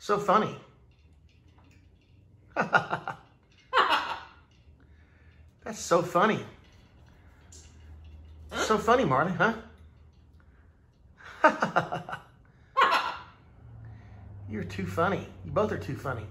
So funny. That's so funny. So funny, Marley, huh? You're too funny. You both are too funny.